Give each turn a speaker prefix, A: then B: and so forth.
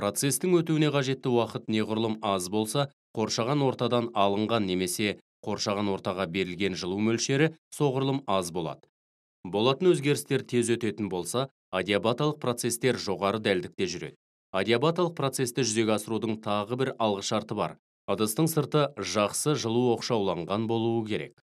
A: процестің өтуіне қажетті уақыт неғұрлым аз болса қоршаған ортадан алынған немесе қоршаған ортаға берілген жылу мөлшері соғұрлым аз болады болатын өзгерістер тез өтетін болса адиабаталық процестер жоғары дәлдікте жүреді адиабаталық процесті жүзеге асырудың тағы бір алғышарты бар ыдыстың сырты жақсы жылу оқшауланған болуы керек